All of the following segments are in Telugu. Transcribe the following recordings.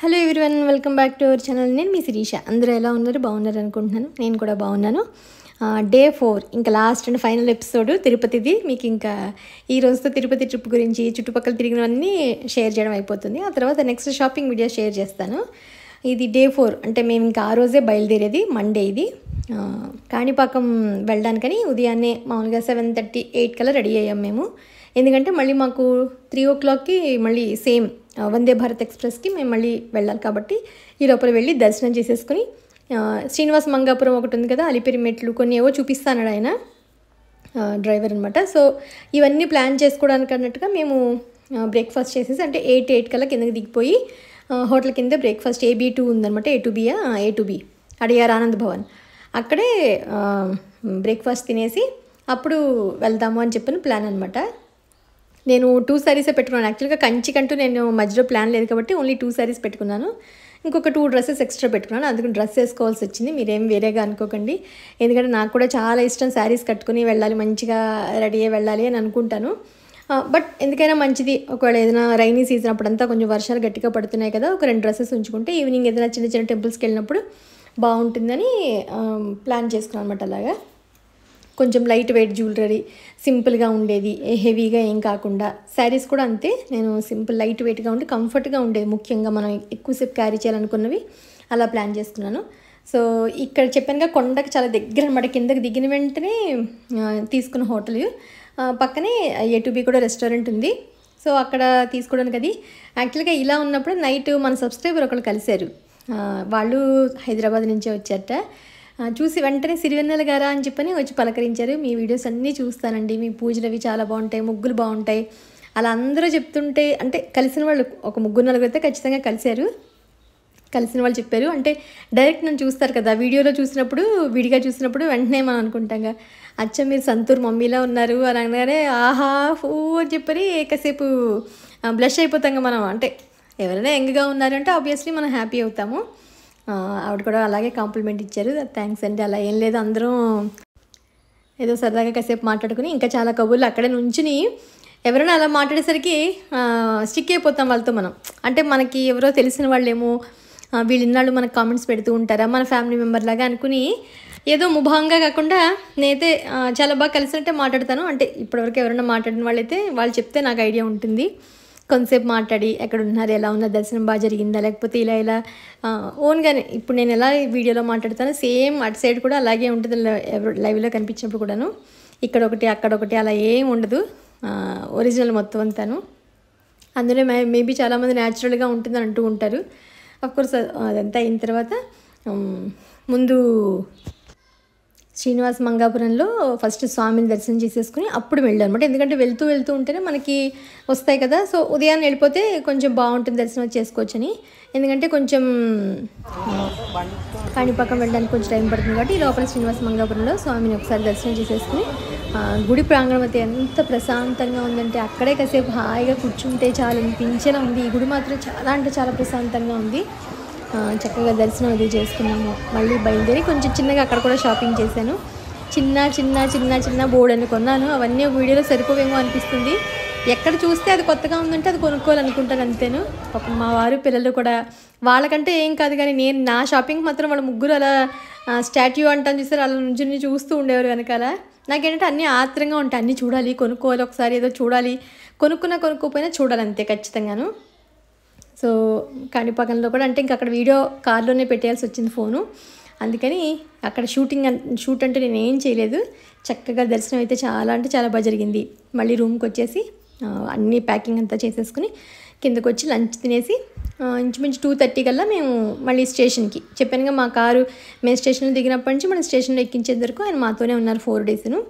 hello everyone welcome back to our channel నేను మీ శిరీష అందరూ ఎలా ఉన్నారు బాగున్నారు అనుకుంటున్నాను నేను కూడా బాగున్నాను డే ఫోర్ ఇంకా లాస్ట్ అండ్ ఫైనల్ ఎపిసోడ్ తిరుపతిది మీకు ఇంకా ఈ రోజుతో తిరుపతి ట్రిప్ గురించి చుట్టుపక్కల తిరిగినవన్నీ షేర్ చేయడం అయిపోతుంది ఆ తర్వాత నెక్స్ట్ షాపింగ్ వీడియో షేర్ చేస్తాను ఇది డే ఫోర్ అంటే మేము ఇంకా ఆ రోజే బయలుదేరేది మండే ఇది కాణిపాకం వెళ్ళడానికని ఉదయాన్నే మామూలుగా సెవెన్ థర్టీ ఎయిట్ కల్లా రెడీ అయ్యాం మేము ఎందుకంటే మళ్ళీ మాకు త్రీ ఓ క్లాక్కి మళ్ళీ సేమ్ వందే భారత్ ఎక్స్ప్రెస్కి మేము మళ్ళీ వెళ్ళాలి కాబట్టి ఈ లోపల వెళ్ళి దర్శనం చేసేసుకుని శ్రీనివాస్ మంగాపురం ఒకటి ఉంది కదా అలిపిరి మెట్లు కొన్ని ఏవో చూపిస్తాన్నాడు ఆయన డ్రైవర్ అనమాట సో ఇవన్నీ ప్లాన్ చేసుకోవడానికి అన్నట్టుగా మేము బ్రేక్ఫాస్ట్ చేసేసి అంటే ఎయిట్ ఎయిట్ కల్లా కిందకి దిగిపోయి హోటల్ కింద బ్రేక్ఫాస్ట్ ఏబీ టూ ఉందనమాట A two B A two B Adyar Anand Bhavan అక్కడే బ్రేక్ఫాస్ట్ తినేసి అప్పుడు వెళ్దాము అని చెప్పిన ప్లాన్ అనమాట నేను టూ శారీసే పెట్టుకున్నాను యాక్చువల్గా కంచికంటూ నేను మధ్యలో ప్లాన్ లేదు కాబట్టి ఓన్లీ టూ శారీస్ పెట్టుకున్నాను ఇంకొక టూ డ్రెస్సెస్ ఎక్స్ట్రా పెట్టుకున్నాను అందుకని డ్రెస్ వేసుకోవాల్సి వచ్చింది మీరేం వేరేగా అనుకోకండి ఎందుకంటే నాకు కూడా చాలా ఇష్టం శారీస్ కట్టుకుని వెళ్ళాలి మంచిగా రెడీ అయ్యి వెళ్ళాలి అని అనుకుంటాను బట్ ఎందుకైనా మంచిది ఒకవేళ ఏదైనా రైనీ సీజన్ అప్పుడంతా కొంచెం వర్షాలు గట్టిగా పడుతున్నాయి కదా ఒక రెండు డ్రెస్సెస్ ఉంచుకుంటే ఈవినింగ్ ఏదైనా చిన్న చిన్న టెంపుల్స్కి వెళ్ళినప్పుడు బాగుంటుందని ప్లాన్ చేసుకున్నాను అనమాట అలాగా కొంచెం లైట్ వెయిట్ జ్యువెలరీ సింపుల్గా ఉండేది హెవీగా ఏం కాకుండా శారీస్ కూడా అంతే నేను సింపుల్ లైట్ వెయిట్గా ఉండి కంఫర్ట్గా ఉండేది ముఖ్యంగా మనం ఎక్కువసేపు క్యారీ చేయాలనుకున్నవి అలా ప్లాన్ చేసుకున్నాను సో ఇక్కడ చెప్పానుగా కొండకి చాలా దగ్గర అనమాట కిందకు దిగిన వెంటనే తీసుకున్న హోటల్ పక్కనే ఏటుబి కూడా రెస్టారెంట్ ఉంది సో అక్కడ తీసుకోవడానికి అది యాక్చువల్గా ఇలా ఉన్నప్పుడు నైట్ మన సబ్స్క్రైబర్ ఒకళ్ళు కలిశారు వాళ్ళు హైదరాబాద్ నుంచే వచ్చారట చూసి వెంటనే సిరివెన్నెల గారా అని చెప్పని వచ్చి పలకరించారు మీ వీడియోస్ అన్నీ చూస్తానండి మీ పూజలు అవి చాలా బాగుంటాయి ముగ్గులు బాగుంటాయి అలా అందరూ చెప్తుంటే అంటే కలిసిన వాళ్ళు ఒక ముగ్గురు నలుగురు అయితే ఖచ్చితంగా కలిశారు కలిసిన వాళ్ళు చెప్పారు అంటే డైరెక్ట్ నన్ను చూస్తారు కదా వీడియోలో చూసినప్పుడు విడిగా చూసినప్పుడు వెంటనే మనం అనుకుంటాం అచ్చ మీరు సంతూర్ మమ్మీలా ఉన్నారు అని అనగానే ఆహా ఫూ అని చెప్పని కాసేపు బ్లష్ అయిపోతాం మనం అంటే ఎవరైనా ఎంగగా ఉన్నారంటే ఆబ్వియస్లీ మనం హ్యాపీ అవుతాము ఆవిడ కూడా అలాగే కాంప్లిమెంట్ ఇచ్చారు థ్యాంక్స్ అండి అలా ఏం లేదు అందరం ఏదో సరదాగా కాసేపు మాట్లాడుకుని ఇంకా చాలా కబుర్లు అక్కడే నుంచుని ఎవరైనా అలా మాట్లాడేసరికి స్టిక్ అయిపోతాం వాళ్ళతో మనం అంటే మనకి ఎవరో తెలిసిన వాళ్ళేమో వీళ్ళు ఇన్నాళ్ళు మనకు కామెంట్స్ పెడుతూ ఉంటారా మన ఫ్యామిలీ మెంబర్ లాగా అనుకుని ఏదో ముభావంగా కాకుండా నేనైతే చాలా బాగా కలిసినట్టే మాట్లాడతాను అంటే ఇప్పటివరకు ఎవరైనా మాట్లాడిన వాళ్ళైతే వాళ్ళు చెప్తే నాకు ఐడియా ఉంటుంది కొంతసేపు మాట్లాడి ఎక్కడ ఉన్నారు ఎలా ఉన్నారు దర్శనం బాగా జరిగిందా లేకపోతే ఇలా ఇలా ఓన్గానే ఇప్పుడు నేను ఎలా వీడియోలో మాట్లాడతాను సేమ్ అటు సైడ్ కూడా అలాగే ఉంటుంది లైవ్లో కనిపించినప్పుడు కూడాను ఇక్కడ ఒకటి అక్కడ ఒకటి అలా ఏం ఉండదు ఒరిజినల్ మొత్తం అంతాను అందులో మే మేబీ చాలామంది న్యాచురల్గా ఉంటుందని అంటూ ఉంటారు అఫ్కోర్స్ అదంతా అయిన తర్వాత ముందు శ్రీనివాస మంగాపురంలో ఫస్ట్ స్వామిని దర్శనం చేసేసుకుని అప్పుడు వెళ్ళాను అనమాట ఎందుకంటే వెళ్తూ వెళ్తూ ఉంటేనే మనకి వస్తాయి కదా సో ఉదయాన్నే వెళ్ళిపోతే కొంచెం బాగుంటుంది దర్శనం చేసుకోవచ్చని ఎందుకంటే కొంచెం కాణిపాకం వెళ్ళడానికి కొంచెం టైం పడుతుంది కాబట్టి లోపల శ్రీనివాస మంగాపురంలో స్వామిని ఒకసారి దర్శనం చేసేసుకుని గుడి ప్రాంగణం అయితే ఎంత ప్రశాంతంగా ఉందంటే అక్కడే కాసేపు హాయిగా కూర్చుంటే చాలా అనిపించేలా ఉంది ఈ గుడి మాత్రం చాలా అంటే చాలా ప్రశాంతంగా ఉంది చక్కగా దర్శనం అది చేసుకున్నాము మళ్ళీ బయలుదేరి కొంచెం చిన్నగా అక్కడ కూడా షాపింగ్ చేశాను చిన్న చిన్న చిన్న చిన్న బోర్డు అని కొన్నాను అవన్నీ వీడియోలో సరిపోవేమో అనిపిస్తుంది ఎక్కడ చూస్తే అది కొత్తగా ఉందంటే అది కొనుక్కోవాలనుకుంటాను అంతేను ఒక మా వారు పిల్లలు కూడా వాళ్ళకంటే ఏం కాదు కానీ నేను నా షాపింగ్ మాత్రం వాళ్ళ ముగ్గురు అలా స్టాట్యూ అంటాను చూసారు వాళ్ళ నుంచి చూస్తూ ఉండేవారు వెనకాల నాకేంటంటే అన్నీ ఆత్రంగా ఉంటాయి అన్నీ చూడాలి కొనుక్కోవాలి ఒకసారి ఏదో చూడాలి కొనుక్కున్నా కొనుక్కోపోయినా చూడాలి అంతే ఖచ్చితంగాను సో కాణిపాకంలో కూడా అంటే ఇంక అక్కడ వీడియో కార్లోనే పెట్టేయాల్సి వచ్చింది ఫోను అందుకని అక్కడ షూటింగ్ షూట్ అంటే నేను ఏం చేయలేదు చక్కగా దర్శనం అయితే చాలా అంటే చాలా బాగా జరిగింది మళ్ళీ రూమ్కి వచ్చేసి అన్నీ ప్యాకింగ్ అంతా చేసేసుకుని కిందకు వచ్చి లంచ్ తినేసి ఇంచుమించు టూ థర్టీ కల్లా మేము మళ్ళీ స్టేషన్కి చెప్పానుగా మా కారు మేము స్టేషన్లో దిగినప్పటి నుంచి మనం స్టేషన్లో ఎక్కించేందుకు ఆయన మాతోనే ఉన్నారు ఫోర్ డేస్ను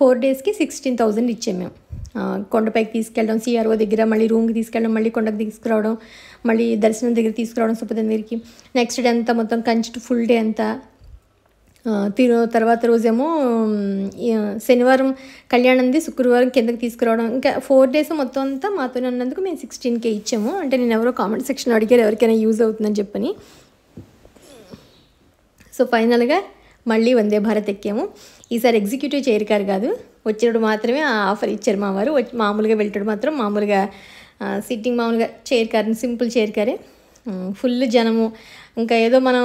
ఫోర్ డేస్కి సిక్స్టీన్ థౌజండ్ ఇచ్చాము మేము కొండపైకి తీసుకెళ్ళడం సిఆర్ఓ దగ్గర మళ్ళీ రూమ్కి తీసుకెళ్ళడం మళ్ళీ కొండకు తీసుకురావడం మళ్ళీ దర్శనం దగ్గర తీసుకురావడం సుబ్బదం దగ్గరికి నెక్స్ట్ డే అంతా మొత్తం కంచి ఫుల్ డే అంతా తిరు తర్వాత రోజేమో శనివారం కళ్యాణంది శుక్రవారం కిందకి తీసుకురావడం ఇంకా ఫోర్ డేస్ మొత్తం అంతా మాతోనే ఉన్నందుకు మేము సిక్స్టీన్ కే ఇచ్చాము అంటే నేను ఎవరో కామెంట్ సెక్షన్ అడిగారు ఎవరికైనా యూజ్ అవుతుందని చెప్పని సో ఫైనల్గా మళ్ళీ వందే భారత్ ఎక్కాము ఈసారి ఎగ్జిక్యూటివ్ చైర్ గారు కాదు వచ్చినప్పుడు మాత్రమే ఆఫర్ ఇచ్చారు మా వారు మామూలుగా వెళ్ళటం మాత్రం మామూలుగా సిట్టింగ్ మామూలుగా చైర్ కారు సింపుల్ చైర్ కారే ఫుల్ జనము ఇంకా ఏదో మనం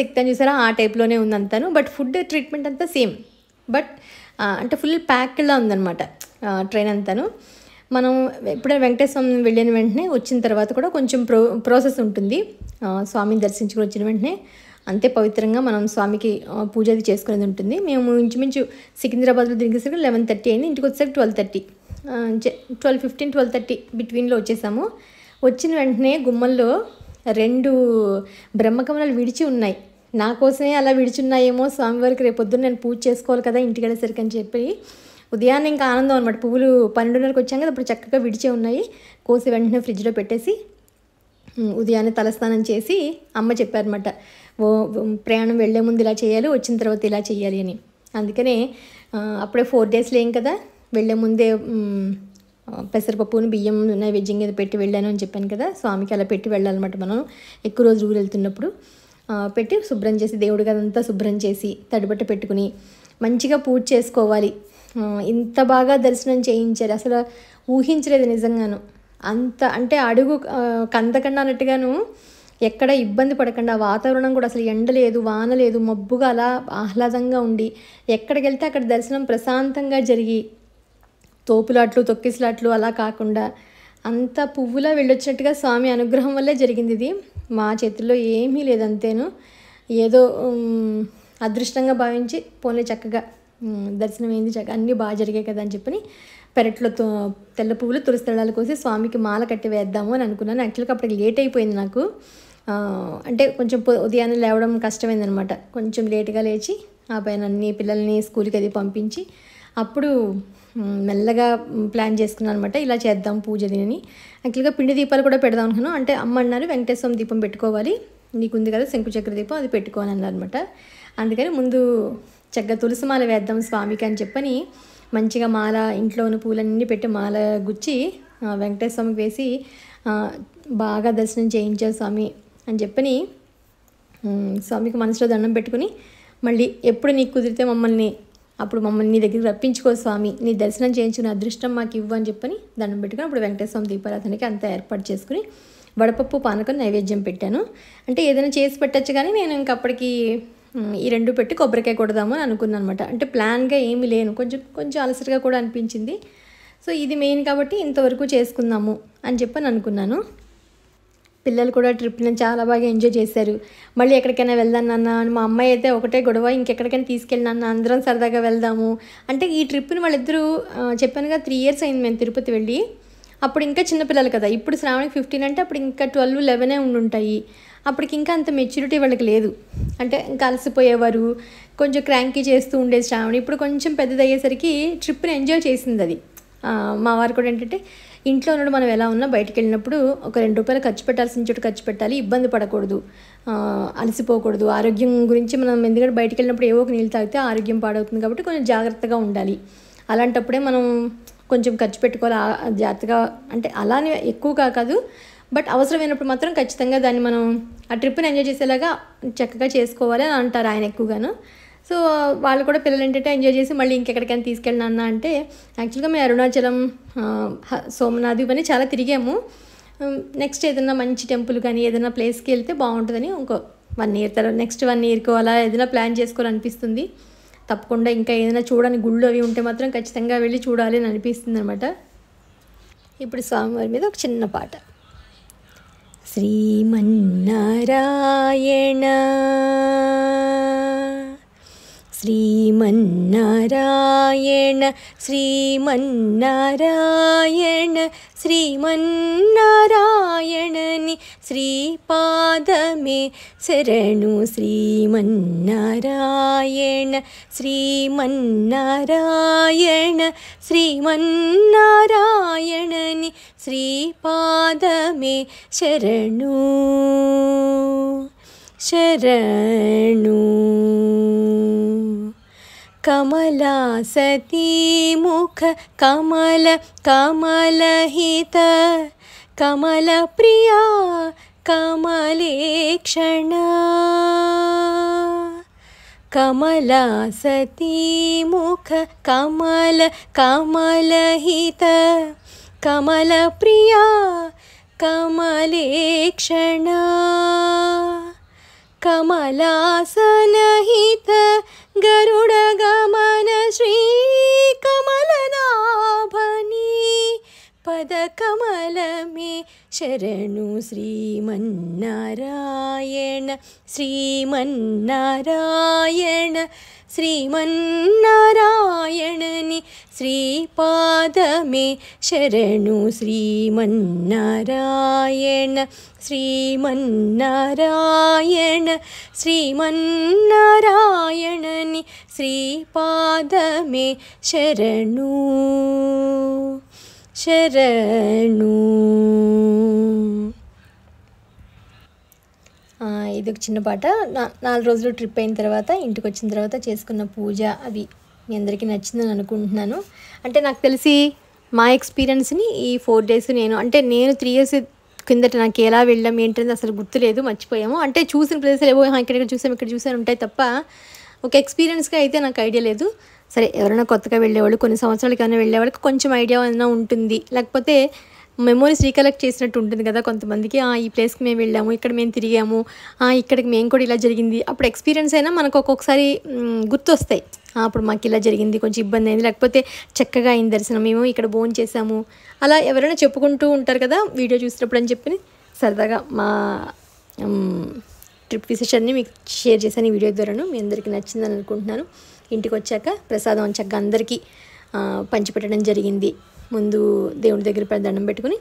శక్తి అని చూసారా ఆ టైప్లోనే ఉంది అంతాను బట్ ఫుడ్ ట్రీట్మెంట్ అంతా సేమ్ బట్ అంటే ఫుల్ ప్యాక్డ్లా ఉందన్నమాట ట్రైన్ అంతాను మనం ఎప్పుడైనా వెంకటేశ్వరం వెళ్ళిన వెంటనే వచ్చిన తర్వాత కూడా కొంచెం ప్రో ప్రాసెస్ ఉంటుంది స్వామిని దర్శించుకుని వచ్చిన వెంటనే అంతే పవిత్రంగా మనం స్వామికి పూజ అది చేసుకునేది ఉంటుంది మేము ఇంచుమించు సికింద్రాబాద్లో దిగేసరికి లెవెన్ థర్టీ అయింది ఇంటికి వచ్చేసరికి twelve thirty twelve fifteen twelve thirty బిట్వీన్లో వచ్చేసాము వచ్చిన వెంటనే గుమ్మల్లో రెండు బ్రహ్మకమలాలు విడిచి ఉన్నాయి నా కోసమే అలా విడిచి ఉన్నాయేమో స్వామివారికి రేపొద్దున నేను పూజ చేసుకోవాలి కదా ఇంటికి వెళ్ళేసరికి అని చెప్పి ఉదయాన్నే ఇంకా ఆనందం అనమాట పువ్వులు పన్నెండున్నరకు వచ్చాం కదా అప్పుడు చక్కగా విడిచే ఉన్నాయి కోసి వెంటనే ఫ్రిడ్జ్లో పెట్టేసి ఉదయాన్నే తలస్నానం చేసి అమ్మ చెప్పారనమాట ప్రయాణం వెళ్లే ముందు ఇలా చేయాలి వచ్చిన తర్వాత ఇలా చేయాలి అని అందుకనే అప్పుడే ఫోర్ డేస్ లేం కదా వెళ్లే ముందే పెసరపప్పును బియ్యం నైవేద్యం మీద పెట్టి వెళ్ళాను అని చెప్పాను కదా స్వామికి అలా పెట్టి వెళ్ళాలన్నమాట మనం ఎక్కువ రోజు ఊరు వెళ్తున్నప్పుడు పెట్టి శుభ్రం చేసి దేవుడు కదంతా శుభ్రం చేసి తడిబట్ట పెట్టుకుని మంచిగా పూజ చేసుకోవాలి ఇంత బాగా దర్శనం చేయించారు అసలు ఊహించలేదు నిజంగాను అంత అంటే అడుగు కందకన్నా అన్నట్టుగాను ఎక్కడ ఇబ్బంది పడకుండా వాతావరణం కూడా అసలు ఎండ లేదు వాన లేదు మబ్బుగా అలా ఆహ్లాదంగా ఉండి ఎక్కడికి వెళ్తే అక్కడ దర్శనం ప్రశాంతంగా జరిగి తోపులాట్లు తొక్కిసలాట్లు అలా కాకుండా అంత పువ్వులా వెళ్ళొచ్చినట్టుగా స్వామి అనుగ్రహం వల్లే జరిగింది ఇది మా చేతుల్లో ఏమీ లేదంతేను ఏదో అదృష్టంగా భావించి పోనీ చక్కగా దర్శనం ఏంది చక్క అన్నీ బాగా జరిగాయి కదా అని చెప్పని పెరట్లో తెల్ల పువ్వులు తులసి దళాలు కోసి స్వామికి మాల కట్టి వేద్దాము అని అనుకున్నాను యాక్చువల్గా అప్పటికి లేట్ అయిపోయింది నాకు అంటే కొంచెం ఉదయాన్నే లేవడం కష్టమైందనమాట కొంచెం లేట్గా లేచి ఆ పైన అన్ని పిల్లల్ని స్కూల్కి అది పంపించి అప్పుడు మెల్లగా ప్లాన్ చేసుకున్నాను అనమాట ఇలా చేద్దాం పూజని అని యాక్చువల్గా పిండి దీపాలు కూడా పెడదాం అనుకున్నాను అంటే అమ్మ అన్నారు వెంకటేశ్వరం దీపం పెట్టుకోవాలి నీకు ఉంది కదా శంకుచక్ర దీపం అది పెట్టుకోవాలి అనమాట అందుకని ముందు చక్కగా తులసి మాల వేద్దాం స్వామికి అని చెప్పని మంచిగా మాల ఇంట్లో ఉన్న పూలన్నీ పెట్టి మాల గుచ్చి వెంకటేశ్వరంకి వేసి బాగా దర్శనం చేయించారు స్వామి అని చెప్పని స్వామికి మనసులో దండం పెట్టుకుని మళ్ళీ ఎప్పుడు నీకు కుదిరితే మమ్మల్ని అప్పుడు మమ్మల్ని నీ దగ్గరికి రప్పించుకో స్వామి నీ దర్శనం చేయించుకున్న అదృష్టం మాకు ఇవ్వు అని చెప్పని దండం పెట్టుకుని అప్పుడు వెంకటేశ్వామి దీపారాధనకి అంతా ఏర్పాటు చేసుకుని వడపప్పు పానకం నైవేద్యం పెట్టాను అంటే ఏదైనా చేసి పెట్టచ్చు కానీ నేను ఇంకప్పటికి ఈ రెండు పెట్టి కొబ్బరికాయ కొడదాము అని అనుకున్నాను అనమాట అంటే ప్లాన్గా ఏమీ లేను కొంచెం కొంచెం అలసటగా కూడా అనిపించింది సో ఇది మెయిన్ కాబట్టి ఇంతవరకు చేసుకుందాము అని చెప్పని అనుకున్నాను పిల్లలు కూడా ట్రిప్ని చాలా బాగా ఎంజాయ్ చేశారు మళ్ళీ ఎక్కడికైనా వెళ్దాం నాన్న మా అమ్మాయి అయితే ఒకటే గొడవ ఇంకెక్కడికైనా నాన్న అందరం సరదాగా వెళ్దాము అంటే ఈ ట్రిప్ని వాళ్ళిద్దరూ చెప్పానుగా త్రీ ఇయర్స్ అయింది మేము తిరుపతి వెళ్ళి అప్పుడు ఇంకా చిన్నపిల్లలు కదా ఇప్పుడు శ్రావణికి ఫిఫ్టీన్ అంటే అప్పుడు ఇంకా ట్వెల్వ్ లెవెనే ఉండుంటాయి అప్పటికి ఇంకా అంత మెచ్యూరిటీ వాళ్ళకి లేదు అంటే ఇంకా అలసిపోయేవారు కొంచెం క్రాంకీ చేస్తూ ఉండేది శ్రావణి ఇప్పుడు కొంచెం అయ్యేసరికి ట్రిప్ని ఎంజాయ్ చేసింది అది మా వారు కూడా ఏంటంటే ఇంట్లో ఉన్నప్పుడు మనం ఎలా ఉన్నా బయటికి వెళ్ళినప్పుడు ఒక రెండు రూపాయలు ఖర్చు పెట్టాల్సిన చోటు ఖర్చు పెట్టాలి ఇబ్బంది పడకూడదు అలసిపోకూడదు ఆరోగ్యం గురించి మనం ఎందుకంటే బయటికి వెళ్ళినప్పుడు ఏవో ఒక నీళ్ళు తాగితే ఆరోగ్యం పాడవుతుంది కాబట్టి కొంచెం జాగ్రత్తగా ఉండాలి అలాంటప్పుడే మనం కొంచెం ఖర్చు పెట్టుకోవాలి జాగ్రత్తగా అంటే అలానే ఎక్కువ కాదు బట్ అవసరమైనప్పుడు మాత్రం ఖచ్చితంగా దాన్ని మనం ఆ ట్రిప్ని ఎంజాయ్ చేసేలాగా చక్కగా చేసుకోవాలి అని అంటారు ఆయన ఎక్కువగాను సో వాళ్ళు కూడా పిల్లలు ఏంటంటే ఎంజాయ్ చేసి మళ్ళీ ఇంకెక్కడికైనా తీసుకెళ్ళిన అన్న అంటే యాక్చువల్గా మేము అరుణాచలం సోమనాథ్ ఇవన్నీ చాలా తిరిగాము నెక్స్ట్ ఏదైనా మంచి టెంపుల్ కానీ ఏదైనా ప్లేస్కి వెళ్తే బాగుంటుందని ఇంకో వన్ ఇయర్ తర్వాత నెక్స్ట్ వన్ ఇయర్కి అలా ఏదైనా ప్లాన్ చేసుకోవాలనిపిస్తుంది తప్పకుండా ఇంకా ఏదైనా చూడని గుళ్ళు అవి ఉంటే మాత్రం ఖచ్చితంగా వెళ్ళి చూడాలి అని అనిపిస్తుంది అనమాట ఇప్పుడు స్వామివారి మీద ఒక చిన్న పాట శ్రీమన్నారాయణ ശ്രീമന്നാരായണ ശ്രീമന്നാരായണ ശ്രീമന്നാരായണനി ശ്രീപാദമേ ശരണു ശ്രീമന്നാരായണ ശ്രീമന്നാരായണ ശ്രീമന്നാരായണനി ശ്രീപാദമേ ശരണു शरण कमला सति मुख कमल कमलहित कमलप्रिया कमलेक्षणा कमला सति मुख कमल कमलहित कमलप्रिया कमलेक्षणा कमलासनहित आसनहित गरुडगमन कमलनाभनि പദകമലമേ ശരണു ശ്രീമന്നാരായണ ശ്രീമന്നാരായണ ശ്രീമന്നാരായണനി ശ്രീപാദമേ ശരണു ശ്രീമന്നാരായണ ശ്രീമന്നാരായണ ശ്രീമന്നാരായണനി ശ്രീപാദമേ ശരണു చరణు ఇది ఒక చిన్న పాట నాలుగు రోజులు ట్రిప్ అయిన తర్వాత ఇంటికి వచ్చిన తర్వాత చేసుకున్న పూజ అవి మీ అందరికీ నచ్చిందని అనుకుంటున్నాను అంటే నాకు తెలిసి మా ఎక్స్పీరియన్స్ని ఈ ఫోర్ డేస్ నేను అంటే నేను త్రీ ఇయర్స్ కిందట నాకు ఎలా వెళ్ళాం ఏంటంటే అసలు గుర్తులేదు మర్చిపోయాము అంటే చూసిన ప్లేసులు ఏవో ఇక్కడ చూసాం ఇక్కడ చూసాను ఉంటాయి తప్ప ఒక ఎక్స్పీరియన్స్గా అయితే నాకు ఐడియా లేదు సరే ఎవరైనా కొత్తగా వెళ్ళేవాళ్ళు కొన్ని సంవత్సరాలకైనా వెళ్ళేవాళ్ళకి కొంచెం ఐడియా ఏమైనా ఉంటుంది లేకపోతే మెమోరీస్ రీకలెక్ట్ చేసినట్టు ఉంటుంది కదా కొంతమందికి ఈ ప్లేస్కి మేము వెళ్ళాము ఇక్కడ మేము తిరిగాము ఇక్కడికి మేము కూడా ఇలా జరిగింది అప్పుడు ఎక్స్పీరియన్స్ అయినా మనకు ఒక్కొక్కసారి గుర్తొస్తాయి అప్పుడు మాకు ఇలా జరిగింది కొంచెం ఇబ్బంది అయింది లేకపోతే చక్కగా అయింది దర్శనం మేము ఇక్కడ భోజనం చేసాము అలా ఎవరైనా చెప్పుకుంటూ ఉంటారు కదా వీడియో చూసినప్పుడు అని చెప్పి సరదాగా మా ట్రిప్ విశేషాన్ని మీకు షేర్ చేశాను ఈ వీడియో ద్వారాను మీ అందరికీ నచ్చిందని అనుకుంటున్నాను ఇంటికి వచ్చాక ప్రసాదం చక్కగా అందరికీ పంచిపెట్టడం జరిగింది ముందు దేవుడి దగ్గర దండం పెట్టుకుని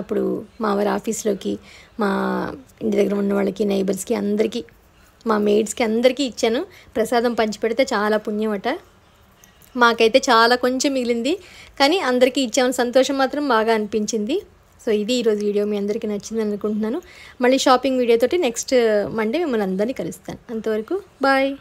అప్పుడు మా వారి ఆఫీస్లోకి మా ఇంటి దగ్గర ఉన్న వాళ్ళకి నైబర్స్కి అందరికీ మా మేడ్స్కి అందరికీ ఇచ్చాను ప్రసాదం పంచిపెడితే చాలా పుణ్యమట మాకైతే చాలా కొంచెం మిగిలింది కానీ అందరికీ ఇచ్చామని సంతోషం మాత్రం బాగా అనిపించింది సో ఇది ఈరోజు వీడియో మీ అందరికీ నచ్చింది అనుకుంటున్నాను మళ్ళీ షాపింగ్ వీడియోతోటి నెక్స్ట్ మండే మిమ్మల్ని అందరినీ కలుస్తాను అంతవరకు బాయ్